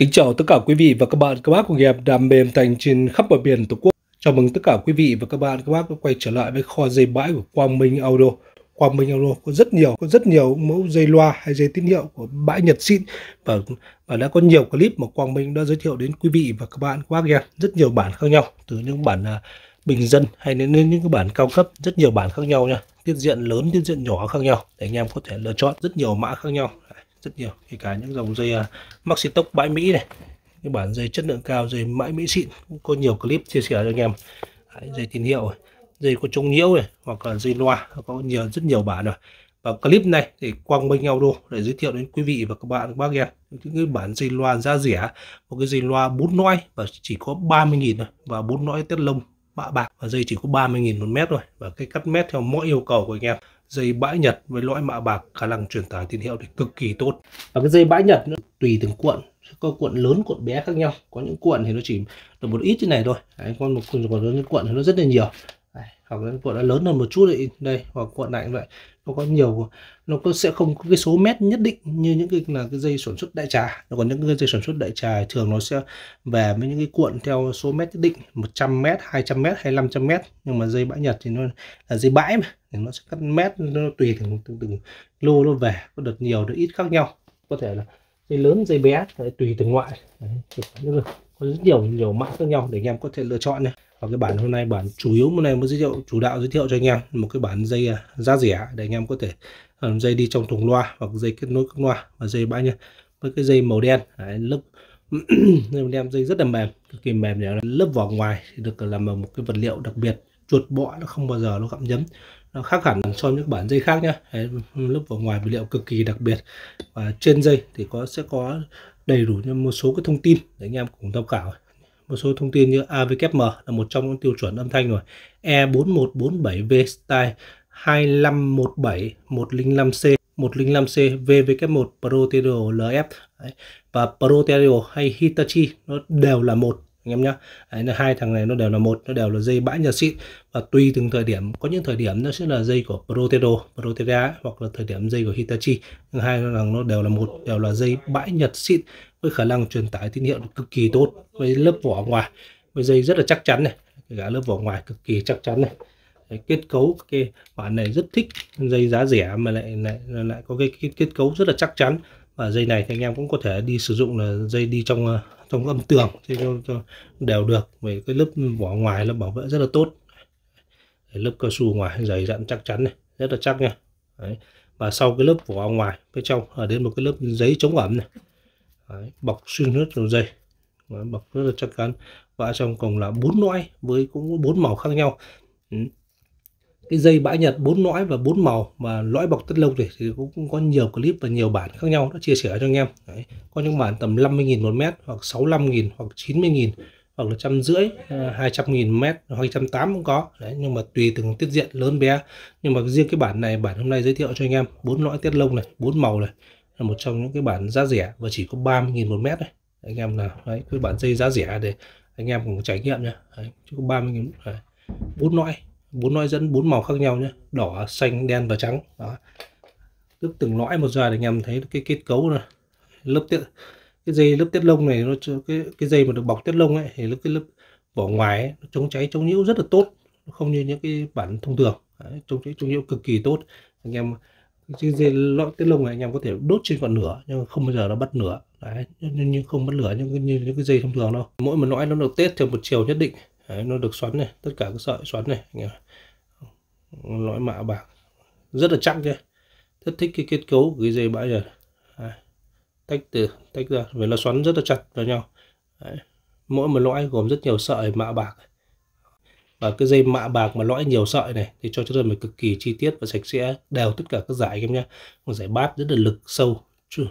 Kính chào tất cả quý vị và các bạn, các bác cùng nghiệp đam mê thành trên khắp bờ biển Tổ quốc. Chào mừng tất cả quý vị và các bạn, các bác đã quay trở lại với kho dây bãi của Quang Minh Audio. Quang Minh Audio có rất nhiều, có rất nhiều mẫu dây loa hay dây tín hiệu của bãi Nhật Xịn và, và đã có nhiều clip mà Quang Minh đã giới thiệu đến quý vị và các bạn, các bác nghe rất nhiều bản khác nhau từ những bản à, bình dân hay đến những cái bản cao cấp rất nhiều bản khác nhau nha tiết diện lớn tiết diện nhỏ khác nhau để anh em có thể lựa chọn rất nhiều mã khác nhau rất nhiều kể cả những dòng dây à, maxi tốc bãi mỹ này cái bản dây chất lượng cao dây mãi mỹ xịn cũng có nhiều clip chia sẻ cho anh em Đấy, dây tín hiệu dây có chống nhiễu này hoặc là dây loa có nhiều rất nhiều bản rồi và clip này thì quang minh audio để giới thiệu đến quý vị và các bạn bác em những cái bản dây loa giá rẻ một cái dây loa bốn lõi và chỉ có 30.000 thôi và bốn lõi tét lông bạ bạc và dây chỉ có 30.000 một mét thôi và cái cắt mét theo mỗi yêu cầu của anh em dây bãi nhật với lõi mạ bạc khả năng truyền tải tín hiệu thì cực kỳ tốt và cái dây bãi nhật nó tùy từng cuộn có cuộn lớn cuộn bé khác nhau có những cuộn thì nó chỉ được một ít như này thôi Đấy, còn một còn những cuộn thì nó rất là nhiều hoặc là cuộn đã lớn hơn một chút đấy đây hoặc cuộn này vậy nó có nhiều nó có sẽ không có cái số mét nhất định như những cái là cái dây sản xuất đại trà nó còn những cái dây sản xuất đại trà thường nó sẽ về với những cái cuộn theo số mét nhất định 100 mét 200 mét hay 500 mét nhưng mà dây bãi nhật thì nó là dây bãi mà thì nó sẽ cắt mét nó tùy từng từng, từng lô nó về có đợt nhiều được ít khác nhau có thể là dây lớn dây bé tùy từng loại có rất nhiều nhiều mã khác nhau để anh em có thể lựa chọn này và cái bản hôm nay bản chủ yếu hôm nay mới giới thiệu chủ đạo giới thiệu cho anh em một cái bản dây à, giá rẻ để anh em có thể um, dây đi trong thùng loa hoặc dây kết nối các loa và dây bãi nha với cái dây màu đen Đấy, lớp dây đen dây rất là mềm cực kỳ mềm để lớp vỏ ngoài thì được làm bằng một cái vật liệu đặc biệt chuột bọ nó không bao giờ nó gặm nhấm nó khác hẳn so với những bản dây khác nhá lớp vỏ ngoài vật liệu cực kỳ đặc biệt và trên dây thì có sẽ có đầy đủ một số cái thông tin để anh em cùng tham khảo một số thông tin như AVKM là một trong những tiêu chuẩn âm thanh rồi E4147V Style 2517105C 105C VW1 Pro Stereo LF Đấy. và Pro Stereo hay Hitachi nó đều là một anh em nhá Đấy, là hai thằng này nó đều là một nó đều là dây bãi nhật xịn và tùy từng thời điểm có những thời điểm nó sẽ là dây của Protero Protera hoặc là thời điểm dây của Hitachi nhưng hai thằng nó đều là một đều là dây bãi nhật xịn với khả năng truyền tải tín hiệu cực kỳ tốt với lớp vỏ ngoài với dây rất là chắc chắn này cả lớp vỏ ngoài cực kỳ chắc chắn này Đấy, kết cấu cái bản này rất thích dây giá rẻ mà lại lại lại có cái, cái kết cấu rất là chắc chắn và dây này thì anh em cũng có thể đi sử dụng là dây đi trong ờ, trong âm tường thì cho, cho đều được về cái lớp vỏ ngoài là bảo vệ rất là tốt Đấy, lớp cao su ngoài dày dặn chắc chắn này rất là chắc nha Đấy. và sau cái lớp vỏ ngoài bên trong ở đến một cái lớp giấy chống ẩm này Đấy, bọc xuyên hết đầu dây Đấy, bọc rất là chắc chắn và trong cùng là bốn lõi với cũng bốn màu khác nhau ừ. cái dây bãi nhật bốn lõi và bốn màu mà lõi bọc tất lâu thì, thì cũng, cũng có nhiều clip và nhiều bản khác nhau đã chia sẻ cho anh em Đấy. có những bản tầm 50.000 một mét hoặc 65.000 hoặc 90.000 hoặc là trăm rưỡi à, hai trăm nghìn mét hoặc trăm tám cũng có đấy nhưng mà tùy từng tiết diện lớn bé nhưng mà riêng cái bản này bản hôm nay giới thiệu cho anh em bốn loại tiết lông này bốn màu này là một trong những cái bản giá rẻ và chỉ có 30.000 một mét này anh em nào đấy cái bản dây giá rẻ để anh em cùng trải nghiệm nhá đấy, chứ có 30.000 à, bốn lõi bốn lõi dẫn bốn màu khác nhau nhé đỏ xanh đen và trắng đó cứ từng lõi một ra để anh em thấy cái kết cấu này lớp tiết cái dây lớp tiết lông này nó cái cái dây mà được bọc tiết lông ấy thì lớp cái lớp vỏ ngoài ấy, nó chống cháy chống nhiễu rất là tốt không như những cái bản thông thường đấy, chống cháy chống nhiễu cực kỳ tốt anh em cái, cái, tiết lông này anh em có thể đốt trên ngọn lửa nhưng không bao giờ nó bắt lửa đấy nhưng, nhưng không bắt lửa như, như, những cái dây thông thường đâu mỗi một lõi nó được tết theo một chiều nhất định đấy, nó được xoắn này tất cả các sợi xoắn này anh em lõi mạ bạc rất là chắc chứ rất thích cái kết cấu của cái dây bãi giờ đấy. tách từ tách ra vì nó xoắn rất là chặt vào nhau đấy. mỗi một lõi gồm rất nhiều sợi mạ bạc và cái dây mạ bạc mà lõi nhiều sợi này thì cho chất đơn phải cực kỳ chi tiết và sạch sẽ đều tất cả các giải anh em nhé còn giải bát rất là lực sâu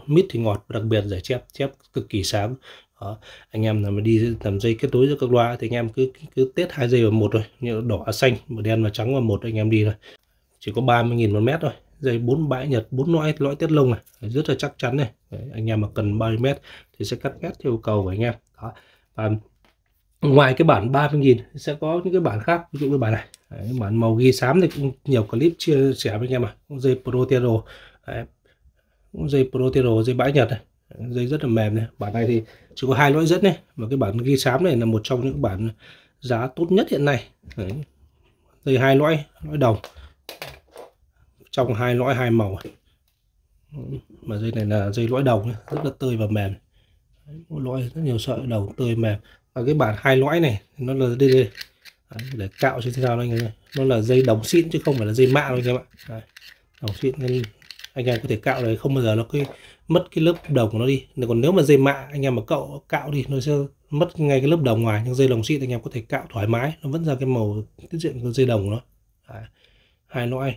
mít thì ngọt và đặc biệt giải chép chép cực kỳ sáng đó. anh em nào mà đi làm dây kết nối giữa các loa thì anh em cứ cứ tết hai dây vào một rồi như đỏ xanh và đen và trắng vào một anh em đi thôi, chỉ có 30.000 một mét thôi dây bốn bãi nhật bốn lõi lõi tiết lông này rất là chắc chắn này Đấy, anh em mà cần 30 mét thì sẽ cắt mét theo yêu cầu của anh em đó. và ngoài cái bản 30.000 sẽ có những cái bản khác ví dụ như bản này Đấy, bản màu ghi xám thì cũng nhiều clip chia sẻ với anh em à dây Protero Đấy. dây Protero dây bãi nhật này dây rất là mềm này bản này thì chỉ có hai lỗi dẫn này và cái bản ghi xám này là một trong những bản giá tốt nhất hiện nay Đấy. dây hai lõi lõi đồng trong hai lõi hai màu mà dây này là dây lõi đồng rất là tươi và mềm Đấy, lõi rất nhiều sợi đầu tươi mềm ở ờ, cái bản hai lõi này nó là DD Đấy, để cạo trên thế nào anh em nó là dây đồng xịn chứ không phải là dây mạ đâu anh em ạ Đấy, đồng xịn nên anh em có thể cạo đấy không bao giờ nó cái mất cái lớp đồng của nó đi còn nếu mà dây mạ anh em mà cậu cạo đi nó sẽ mất ngay cái lớp đồng ngoài nhưng dây đồng xịn anh em có thể cạo thoải mái nó vẫn ra cái màu tiết diện của dây đồng của nó Đấy, hai lõi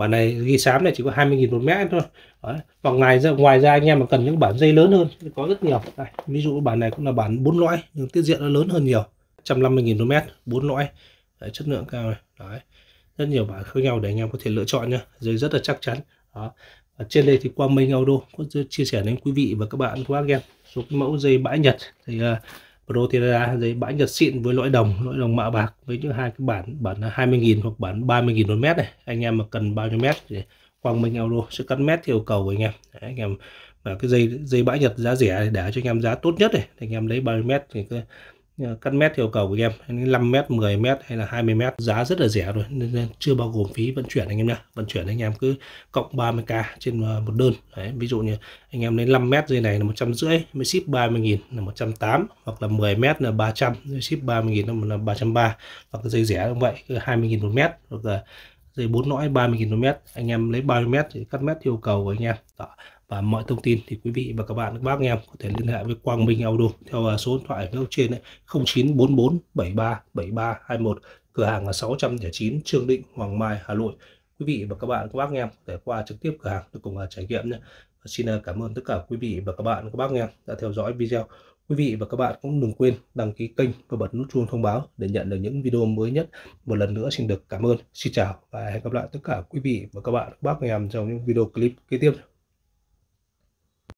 bản này ghi xám này chỉ có 20.000 một mét thôi Đấy. và ngoài ra ngoài ra anh em mà cần những bản dây lớn hơn có rất nhiều Đây. ví dụ bản này cũng là bản bốn lõi nhưng tiết diện nó lớn hơn nhiều 150.000 một mét bốn lõi Đấy, chất lượng cao này Đấy. rất nhiều bản khác nhau để anh em có thể lựa chọn nhá dây rất là chắc chắn đó ở trên đây thì quang Minh auto có chia sẻ đến quý vị và các bạn của các em số mẫu dây bãi Nhật thì uh, Proterra giấy bãi Nhật xịn với lõi đồng, lõi đồng mạ bạc với những hai cái bản bản là 20.000 hoặc bản 30.000 một mét này. Anh em mà cần bao nhiêu mét thì Quang Minh Euro sẽ cắt mét theo yêu cầu của anh em. Đấy, anh em và cái dây dây bãi Nhật giá rẻ để cho anh em giá tốt nhất này, anh em lấy bao nhiêu mét thì cứ cắt mét theo yêu cầu của anh em 5 mét 10 mét hay là 20 mét giá rất là rẻ rồi nên chưa bao gồm phí vận chuyển anh em nhá vận chuyển anh em cứ cộng 30k trên à, một đơn Đấy, ví dụ như anh em lấy 5 mét dây này là 150 mới ship 30.000 là 108 hoặc là 10 mét là 300 ship 30.000 là 303 hoặc là dây rẻ cũng vậy 20.000 một mét hoặc là dây 4 lõi 30 một mét, anh em lấy 30 mét thì cắt mét yêu cầu của anh em Đó và mọi thông tin thì quý vị và các bạn các bác anh em có thể liên hệ với Quang Minh Auto theo à, số điện thoại phía trên đấy 0944 73 73 21 cửa hàng là 609 Trương Định Hoàng Mai Hà Nội quý vị và các bạn các bác anh em có thể qua trực tiếp cửa hàng để cùng à, trải nghiệm nhé và xin à, cảm ơn tất cả quý vị và các bạn các bác anh em đã theo dõi video Quý vị và các bạn cũng đừng quên đăng ký kênh và bật nút chuông thông báo để nhận được những video mới nhất. Một lần nữa xin được cảm ơn, xin chào và hẹn gặp lại tất cả quý vị và các bạn, các bác và em trong những video clip kế tiếp.